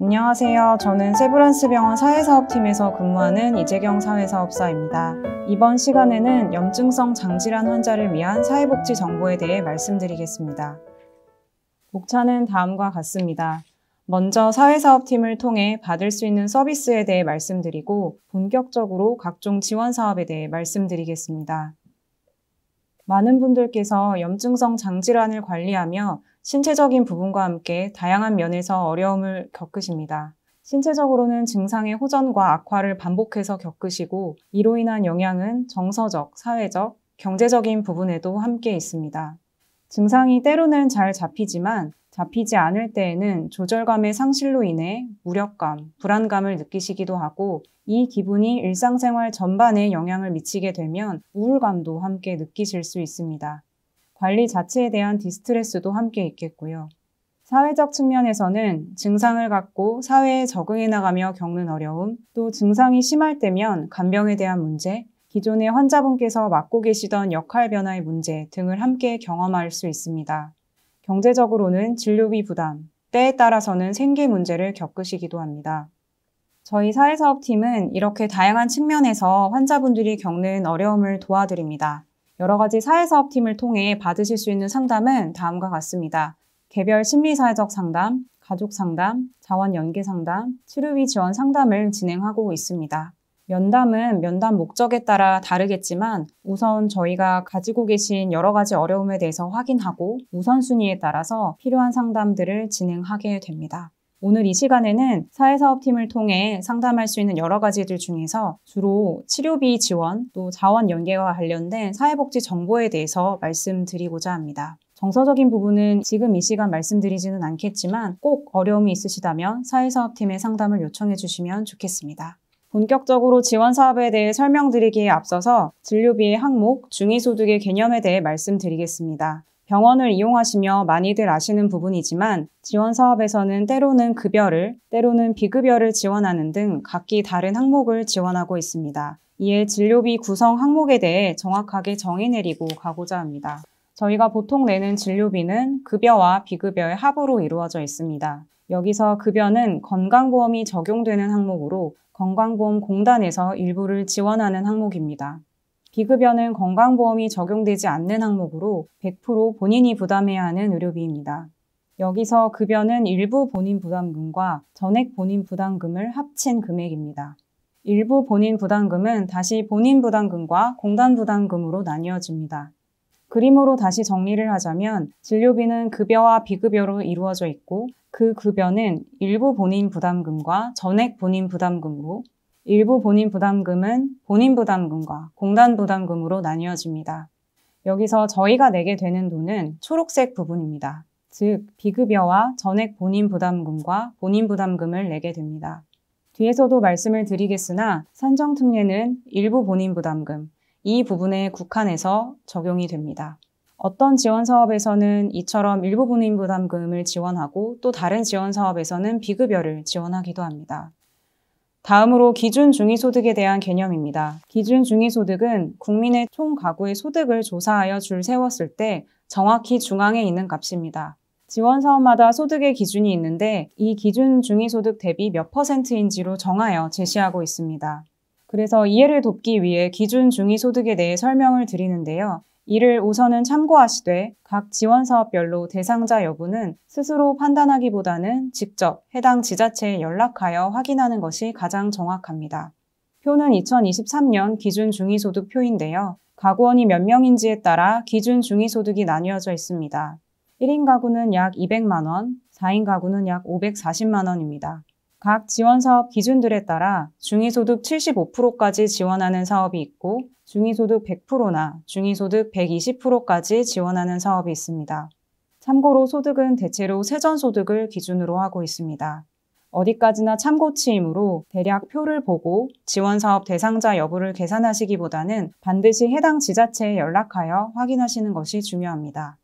안녕하세요. 저는 세브란스병원 사회사업팀에서 근무하는 이재경 사회사업사입니다. 이번 시간에는 염증성 장질환 환자를 위한 사회복지 정보에 대해 말씀드리겠습니다. 목차는 다음과 같습니다. 먼저 사회사업팀을 통해 받을 수 있는 서비스에 대해 말씀드리고 본격적으로 각종 지원 사업에 대해 말씀드리겠습니다. 많은 분들께서 염증성 장질환을 관리하며 신체적인 부분과 함께 다양한 면에서 어려움을 겪으십니다. 신체적으로는 증상의 호전과 악화를 반복해서 겪으시고 이로 인한 영향은 정서적, 사회적, 경제적인 부분에도 함께 있습니다. 증상이 때로는 잘 잡히지만 잡히지 않을 때에는 조절감의 상실로 인해 무력감, 불안감을 느끼시기도 하고 이 기분이 일상생활 전반에 영향을 미치게 되면 우울감도 함께 느끼실 수 있습니다. 관리 자체에 대한 디스트레스도 함께 있겠고요. 사회적 측면에서는 증상을 갖고 사회에 적응해 나가며 겪는 어려움, 또 증상이 심할 때면 간병에 대한 문제, 기존의 환자분께서 맡고 계시던 역할 변화의 문제 등을 함께 경험할 수 있습니다. 경제적으로는 진료비 부담, 때에 따라서는 생계 문제를 겪으시기도 합니다. 저희 사회사업팀은 이렇게 다양한 측면에서 환자분들이 겪는 어려움을 도와드립니다. 여러 가지 사회사업팀을 통해 받으실 수 있는 상담은 다음과 같습니다. 개별 심리사회적 상담, 가족 상담, 자원 연계 상담, 치료비 지원 상담을 진행하고 있습니다. 면담은 면담 목적에 따라 다르겠지만 우선 저희가 가지고 계신 여러 가지 어려움에 대해서 확인하고 우선순위에 따라서 필요한 상담들을 진행하게 됩니다. 오늘 이 시간에는 사회사업팀을 통해 상담할 수 있는 여러 가지들 중에서 주로 치료비 지원 또 자원 연계와 관련된 사회복지 정보에 대해서 말씀드리고자 합니다. 정서적인 부분은 지금 이 시간 말씀드리지는 않겠지만 꼭 어려움이 있으시다면 사회사업팀에 상담을 요청해 주시면 좋겠습니다. 본격적으로 지원 사업에 대해 설명드리기에 앞서서 진료비의 항목, 중위소득의 개념에 대해 말씀드리겠습니다. 병원을 이용하시며 많이들 아시는 부분이지만 지원 사업에서는 때로는 급여를, 때로는 비급여를 지원하는 등 각기 다른 항목을 지원하고 있습니다. 이에 진료비 구성 항목에 대해 정확하게 정의 내리고 가고자 합니다. 저희가 보통 내는 진료비는 급여와 비급여의 합으로 이루어져 있습니다. 여기서 급여는 건강보험이 적용되는 항목으로 건강보험공단에서 일부를 지원하는 항목입니다. 비급여는 건강보험이 적용되지 않는 항목으로 100% 본인이 부담해야 하는 의료비입니다. 여기서 급여는 일부 본인 부담금과 전액 본인 부담금을 합친 금액입니다. 일부 본인 부담금은 다시 본인 부담금과 공단 부담금으로 나뉘어집니다. 그림으로 다시 정리를 하자면 진료비는 급여와 비급여로 이루어져 있고 그 급여는 일부 본인 부담금과 전액 본인 부담금으로 일부 본인 부담금은 본인 부담금과 공단 부담금으로 나뉘어집니다. 여기서 저희가 내게 되는 돈은 초록색 부분입니다. 즉, 비급여와 전액 본인 부담금과 본인 부담금을 내게 됩니다. 뒤에서도 말씀을 드리겠으나 산정특례는 일부 본인 부담금, 이 부분에 국한해서 적용이 됩니다. 어떤 지원 사업에서는 이처럼 일부 본인 부담금을 지원하고 또 다른 지원 사업에서는 비급여를 지원하기도 합니다. 다음으로 기준 중위소득에 대한 개념입니다. 기준 중위소득은 국민의 총 가구의 소득을 조사하여 줄 세웠을 때 정확히 중앙에 있는 값입니다. 지원 사업마다 소득의 기준이 있는데 이 기준 중위소득 대비 몇 퍼센트인지로 정하여 제시하고 있습니다. 그래서 이해를 돕기 위해 기준 중위소득에 대해 설명을 드리는데요. 이를 우선은 참고하시되 각 지원 사업별로 대상자 여부는 스스로 판단하기보다는 직접 해당 지자체에 연락하여 확인하는 것이 가장 정확합니다. 표는 2023년 기준 중위소득 표인데요. 가구원이 몇 명인지에 따라 기준 중위소득이 나뉘어져 있습니다. 1인 가구는 약 200만 원, 4인 가구는 약 540만 원입니다. 각 지원 사업 기준들에 따라 중위소득 75%까지 지원하는 사업이 있고 중위소득 100%나 중위소득 120%까지 지원하는 사업이 있습니다. 참고로 소득은 대체로 세전소득을 기준으로 하고 있습니다. 어디까지나 참고치이므로 대략 표를 보고 지원사업 대상자 여부를 계산하시기보다는 반드시 해당 지자체에 연락하여 확인하시는 것이 중요합니다.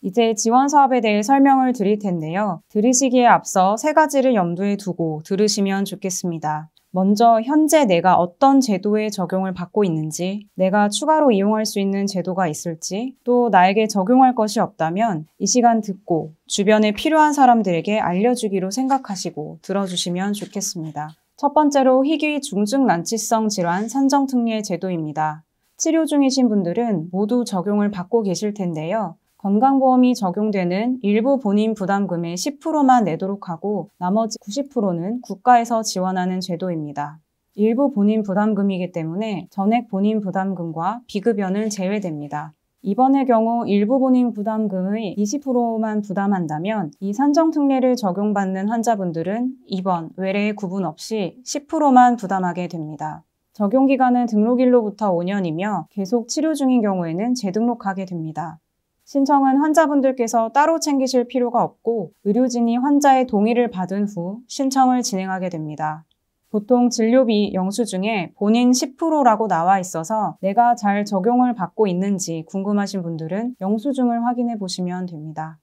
이제 지원사업에 대해 설명을 드릴 텐데요. 들으시기에 앞서 세 가지를 염두에 두고 들으시면 좋겠습니다. 먼저 현재 내가 어떤 제도에 적용을 받고 있는지, 내가 추가로 이용할 수 있는 제도가 있을지, 또 나에게 적용할 것이 없다면 이 시간 듣고 주변에 필요한 사람들에게 알려주기로 생각하시고 들어주시면 좋겠습니다. 첫 번째로 희귀 중증 난치성 질환 산정 특례 제도입니다. 치료 중이신 분들은 모두 적용을 받고 계실 텐데요. 건강보험이 적용되는 일부 본인 부담금의 10%만 내도록 하고 나머지 90%는 국가에서 지원하는 제도입니다. 일부 본인 부담금이기 때문에 전액 본인 부담금과 비급여는 제외됩니다. 이번의 경우 일부 본인 부담금의 20%만 부담한다면 이 산정특례를 적용받는 환자분들은 입원, 외래 의 구분 없이 10%만 부담하게 됩니다. 적용기간은 등록일로부터 5년이며 계속 치료 중인 경우에는 재등록하게 됩니다. 신청은 환자분들께서 따로 챙기실 필요가 없고 의료진이 환자의 동의를 받은 후 신청을 진행하게 됩니다. 보통 진료비 영수 중에 본인 10%라고 나와 있어서 내가 잘 적용을 받고 있는지 궁금하신 분들은 영수증을 확인해 보시면 됩니다.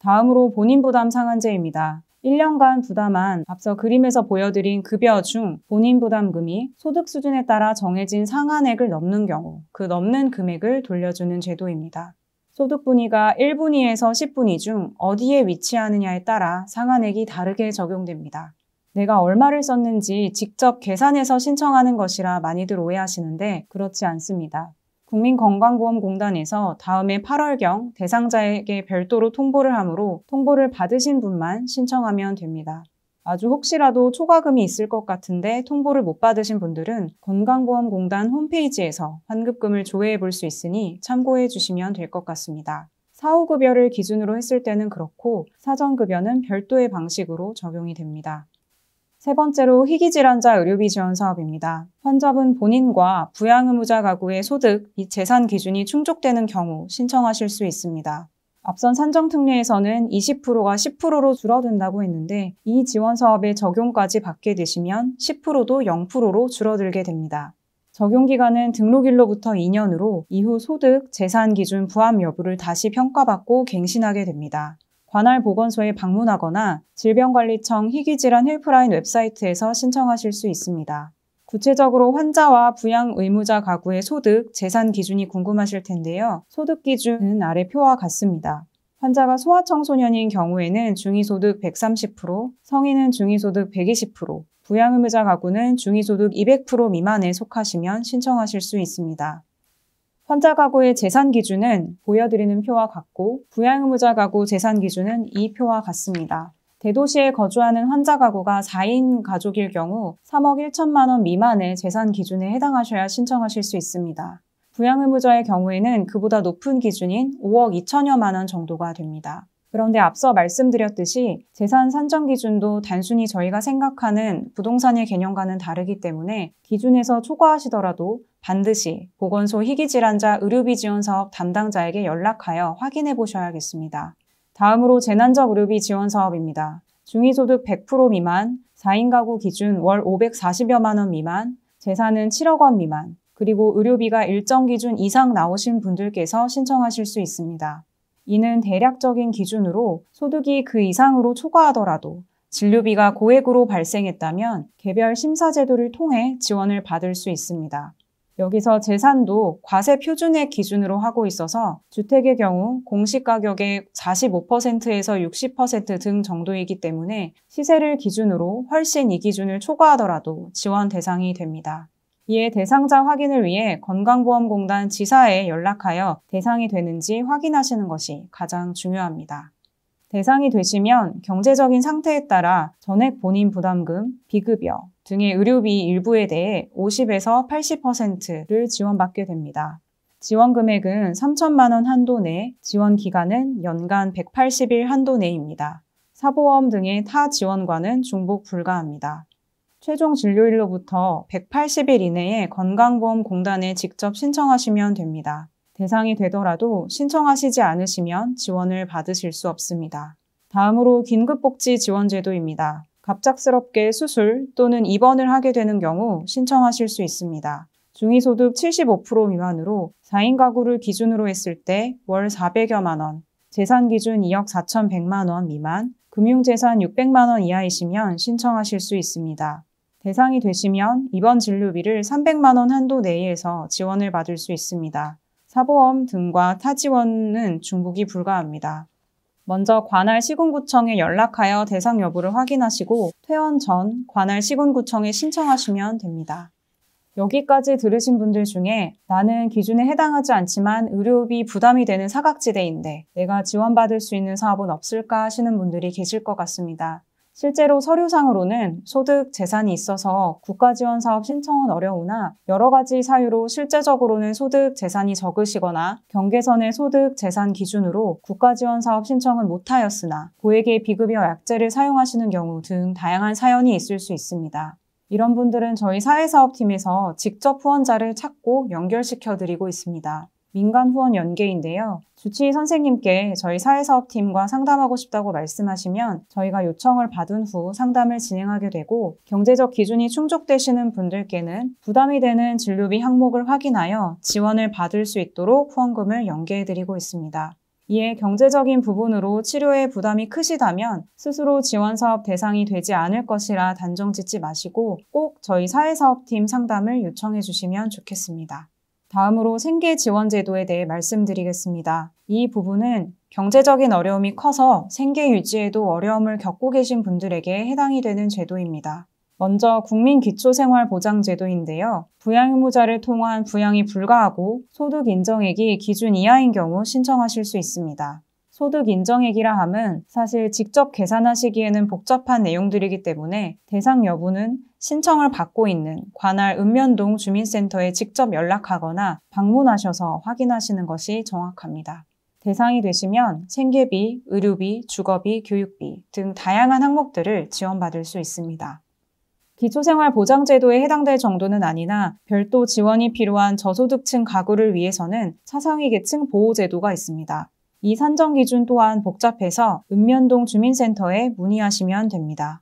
다음으로 본인 부담 상한제입니다. 1년간 부담한 앞서 그림에서 보여드린 급여 중 본인 부담금이 소득 수준에 따라 정해진 상한액을 넘는 경우 그 넘는 금액을 돌려주는 제도입니다. 소득 분위가 1분위에서 10분위 중 어디에 위치하느냐에 따라 상한액이 다르게 적용됩니다. 내가 얼마를 썼는지 직접 계산해서 신청하는 것이라 많이들 오해하시는데 그렇지 않습니다. 국민건강보험공단에서 다음해 8월경 대상자에게 별도로 통보를 하므로 통보를 받으신 분만 신청하면 됩니다. 아주 혹시라도 초과금이 있을 것 같은데 통보를 못 받으신 분들은 건강보험공단 홈페이지에서 환급금을 조회해 볼 수 있으니 참고해 주시면 될 것 같습니다. 사후급여를 기준으로 했을 때는 그렇고 사전급여는 별도의 방식으로 적용이 됩니다. 세 번째로 희귀질환자 의료비 지원 사업입니다. 환자분 본인과 부양의무자 가구의 소득 및 재산 기준이 충족되는 경우 신청하실 수 있습니다. 앞선 산정특례에서는 20%가 10%로 줄어든다고 했는데 이 지원 사업의 적용까지 받게 되시면 10%도 0%로 줄어들게 됩니다. 적용 기간은 등록일로부터 2년으로 이후 소득, 재산 기준 부합 여부를 다시 평가받고 갱신하게 됩니다. 관할 보건소에 방문하거나 질병관리청 희귀질환 헬프라인 웹사이트에서 신청하실 수 있습니다. 구체적으로 환자와 부양 의무자 가구의 소득, 재산 기준이 궁금하실 텐데요. 소득 기준은 아래 표와 같습니다. 환자가 소아청소년인 경우에는 중위소득 130%, 성인은 중위소득 120%, 부양의무자 가구는 중위소득 200% 미만에 속하시면 신청하실 수 있습니다. 환자 가구의 재산 기준은 보여드리는 표와 같고, 부양의무자 가구 재산 기준은 이 표와 같습니다. 대도시에 거주하는 환자 가구가 4인 가족일 경우 3억 1천만 원 미만의 재산 기준에 해당하셔야 신청하실 수 있습니다. 부양 의무자의 경우에는 그보다 높은 기준인 5억 2천여만 원 정도가 됩니다. 그런데 앞서 말씀드렸듯이 재산 산정 기준도 단순히 저희가 생각하는 부동산의 개념과는 다르기 때문에 기준에서 초과하시더라도 반드시 보건소 희귀질환자 의료비 지원 사업 담당자에게 연락하여 확인해 보셔야겠습니다. 다음으로 재난적의료비 지원 사업입니다. 중위소득 100% 미만, 4인 가구 기준 월 540여만 원 미만, 재산은 7억 원 미만, 그리고 의료비가 일정 기준 이상 나오신 분들께서 신청하실 수 있습니다. 이는 대략적인 기준으로 소득이 그 이상으로 초과하더라도 진료비가 고액으로 발생했다면 개별 심사 제도를 통해 지원을 받을 수 있습니다. 여기서 재산도 과세 표준의 기준으로 하고 있어서 주택의 경우 공시가격의 45%에서 60%등 정도이기 때문에 시세를 기준으로 훨씬 이 기준을 초과하더라도 지원 대상이 됩니다. 이에 대상자 확인을 위해 건강보험공단 지사에 연락하여 대상이 되는지 확인하시는 것이 가장 중요합니다. 대상이 되시면 경제적인 상태에 따라 전액 본인 부담금, 비급여 등의 의료비 일부에 대해 50에서 80%를 지원받게 됩니다. 지원 금액은 3천만 원 한도 내, 지원 기간은 연간 180일 한도 내입니다. 사보험 등의 타 지원과는 중복 불가합니다. 최종 진료일로부터 180일 이내에 건강보험공단에 직접 신청하시면 됩니다. 대상이 되더라도 신청하시지 않으시면 지원을 받으실 수 없습니다. 다음으로 긴급복지 지원제도입니다. 갑작스럽게 수술 또는 입원을 하게 되는 경우 신청하실 수 있습니다. 중위소득 75% 미만으로 4인 가구를 기준으로 했을 때 월 400여만 원, 재산 기준 2억 4,100만 원 미만, 금융재산 600만 원 이하이시면 신청하실 수 있습니다. 대상이 되시면 입원 진료비를 300만 원 한도 내에서 지원을 받을 수 있습니다. 사보험 등과 타지원은 중복이 불가합니다. 먼저 관할 시군구청에 연락하여 대상 여부를 확인하시고 퇴원 전 관할 시군구청에 신청하시면 됩니다. 여기까지 들으신 분들 중에 나는 기준에 해당하지 않지만 의료비 부담이 되는 사각지대인데 내가 지원받을 수 있는 사업은 없을까 하시는 분들이 계실 것 같습니다. 실제로 서류상으로는 소득, 재산이 있어서 국가지원 사업 신청은 어려우나 여러 가지 사유로 실제적으로는 소득, 재산이 적으시거나 경계선의 소득, 재산 기준으로 국가지원 사업 신청은 못하였으나 고액의 비급여 약제를 사용하시는 경우 등 다양한 사연이 있을 수 있습니다. 이런 분들은 저희 사회사업팀에서 직접 후원자를 찾고 연결시켜 드리고 있습니다. 민간 후원 연계인데요. 주치의 선생님께 저희 사회사업팀과 상담하고 싶다고 말씀하시면 저희가 요청을 받은 후 상담을 진행하게 되고 경제적 기준이 충족되시는 분들께는 부담이 되는 진료비 항목을 확인하여 지원을 받을 수 있도록 후원금을 연계해드리고 있습니다. 이에 경제적인 부분으로 치료에 부담이 크시다면 스스로 지원사업 대상이 되지 않을 것이라 단정 짓지 마시고 꼭 저희 사회사업팀 상담을 요청해 주시면 좋겠습니다. 다음으로 생계 지원 제도에 대해 말씀드리겠습니다. 이 부분은 경제적인 어려움이 커서 생계 유지에도 어려움을 겪고 계신 분들에게 해당이 되는 제도입니다. 먼저 국민기초생활보장제도인데요. 부양의무자를 통한 부양이 불가하고 소득 인정액이 기준 이하인 경우 신청하실 수 있습니다. 소득 인정액이라 함은 사실 직접 계산하시기에는 복잡한 내용들이기 때문에 대상 여부는 신청을 받고 있는 관할 읍면동 주민센터에 직접 연락하거나 방문하셔서 확인하시는 것이 정확합니다. 대상이 되시면 생계비, 의료비, 주거비, 교육비 등 다양한 항목들을 지원받을 수 있습니다. 기초생활보장제도에 해당될 정도는 아니나 별도 지원이 필요한 저소득층 가구를 위해서는 차상위 계층 보호제도가 있습니다. 이 산정 기준 또한 복잡해서 읍면동 주민센터에 문의하시면 됩니다.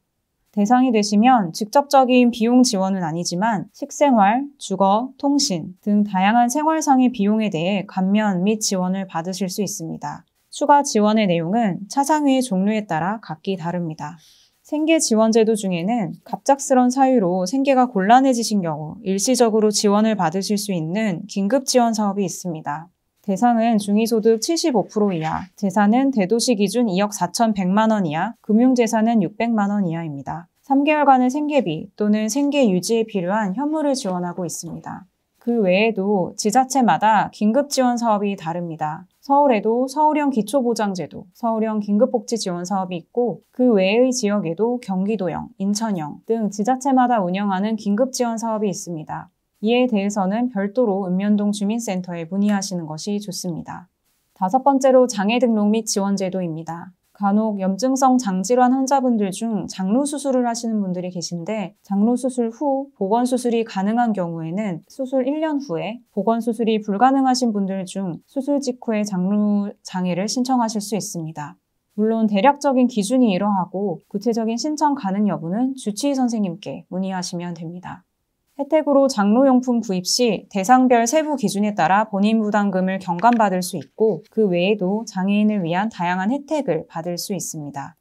대상이 되시면 직접적인 비용 지원은 아니지만 식생활, 주거, 통신 등 다양한 생활상의 비용에 대해 감면 및 지원을 받으실 수 있습니다. 추가 지원의 내용은 차상위의 종류에 따라 각기 다릅니다. 생계 지원제도 중에는 갑작스런 사유로 생계가 곤란해지신 경우 일시적으로 지원을 받으실 수 있는 긴급 지원 사업이 있습니다. 대상은 중위소득 75% 이하, 재산은 대도시 기준 2억 4,100만 원 이하, 금융재산은 600만 원 이하입니다. 3개월간의 생계비 또는 생계 유지에 필요한 현물을 지원하고 있습니다. 그 외에도 지자체마다 긴급 지원 사업이 다릅니다. 서울에도 서울형 기초보장제도, 서울형 긴급복지지원 사업이 있고 그 외의 지역에도 경기도형, 인천형 등 지자체마다 운영하는 긴급 지원 사업이 있습니다. 이에 대해서는 별도로 읍면동 주민센터에 문의하시는 것이 좋습니다. 다섯 번째로 장애 등록 및 지원 제도입니다. 간혹 염증성 장질환 환자분들 중 장로 수술을 하시는 분들이 계신데 장로 수술 후 보건 수술이 가능한 경우에는 수술 1년 후에 보건 수술이 불가능하신 분들 중 수술 직후에 장로 장애를 신청하실 수 있습니다. 물론 대략적인 기준이 이러하고 구체적인 신청 가능 여부는 주치의 선생님께 문의하시면 됩니다. 혜택으로 장로용품 구입 시 대상별 세부 기준에 따라 본인 부담금을 경감받을 수 있고 그 외에도 장애인을 위한 다양한 혜택을 받을 수 있습니다.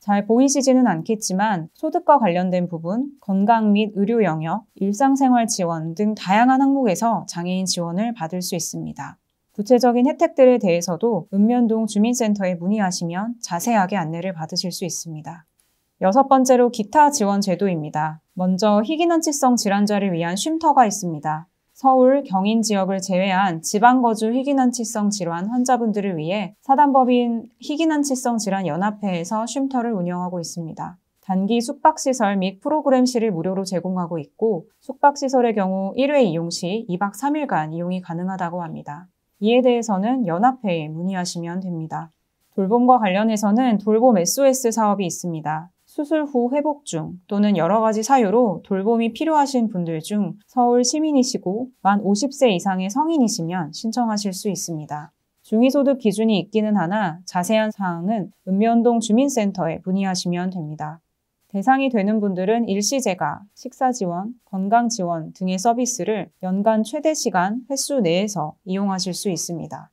잘 보이시지는 않겠지만 소득과 관련된 부분, 건강 및 의료 영역, 일상생활 지원 등 다양한 항목에서 장애인 지원을 받을 수 있습니다. 구체적인 혜택들에 대해서도 읍면동 주민센터에 문의하시면 자세하게 안내를 받으실 수 있습니다. 여섯 번째로 기타 지원 제도입니다. 먼저 희귀난치성 질환자를 위한 쉼터가 있습니다. 서울, 경인 지역을 제외한 지방거주 희귀난치성 질환 환자분들을 위해 사단법인 희귀난치성 질환연합회에서 쉼터를 운영하고 있습니다. 단기 숙박시설 및 프로그램실을 무료로 제공하고 있고 숙박시설의 경우 1회 이용 시 2박 3일간 이용이 가능하다고 합니다. 이에 대해서는 연합회에 문의하시면 됩니다. 돌봄과 관련해서는 돌봄 SOS 사업이 있습니다. 수술 후 회복 중 또는 여러 가지 사유로 돌봄이 필요하신 분들 중 서울 시민이시고 만 50세 이상의 성인이시면 신청하실 수 있습니다. 중위소득 기준이 있기는 하나 자세한 사항은 읍면동 주민센터에 문의하시면 됩니다. 대상이 되는 분들은 일시제가, 식사지원, 건강지원 등의 서비스를 연간 최대 시간, 횟수 내에서 이용하실 수 있습니다.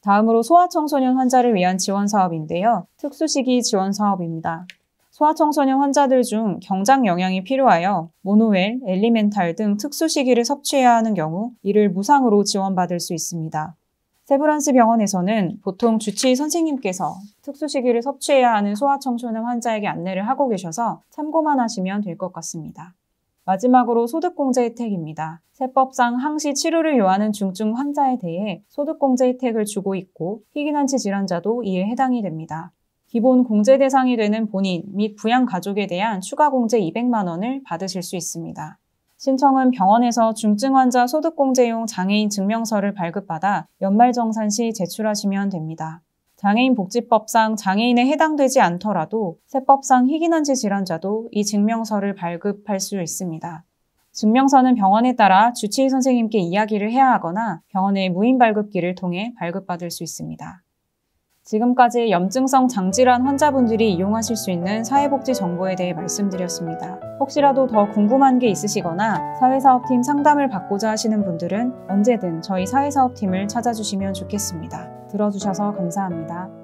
다음으로 소아청소년 환자를 위한 지원 사업인데요. 특수시기 지원 사업입니다. 소아청소년 환자들 중 경장 영양이 필요하여 모노웰, 엘리멘탈 등 특수 시기를 섭취해야 하는 경우 이를 무상으로 지원받을 수 있습니다. 세브란스 병원에서는 보통 주치의 선생님께서 특수 시기를 섭취해야 하는 소아청소년 환자에게 안내를 하고 계셔서 참고만 하시면 될 것 같습니다. 마지막으로 소득공제 혜택입니다. 세법상 항시 치료를 요하는 중증 환자에 대해 소득공제 혜택을 주고 있고 희귀난치 질환자도 이에 해당이 됩니다. 기본 공제 대상이 되는 본인 및 부양 가족에 대한 추가 공제 200만 원을 받으실 수 있습니다. 신청은 병원에서 중증 환자 소득공제용 장애인 증명서를 발급받아 연말정산 시 제출하시면 됩니다. 장애인 복지법상 장애인에 해당되지 않더라도 세법상 희귀난치 질환자도 이 증명서를 발급할 수 있습니다. 증명서는 병원에 따라 주치의 선생님께 이야기를 해야 하거나 병원의 무인 발급기를 통해 발급받을 수 있습니다. 지금까지 염증성 장질환 환자분들이 이용하실 수 있는 사회복지 정보에 대해 말씀드렸습니다. 혹시라도 더 궁금한 게 있으시거나 사회사업팀 상담을 받고자 하시는 분들은 언제든 저희 사회사업팀을 찾아주시면 좋겠습니다. 들어주셔서 감사합니다.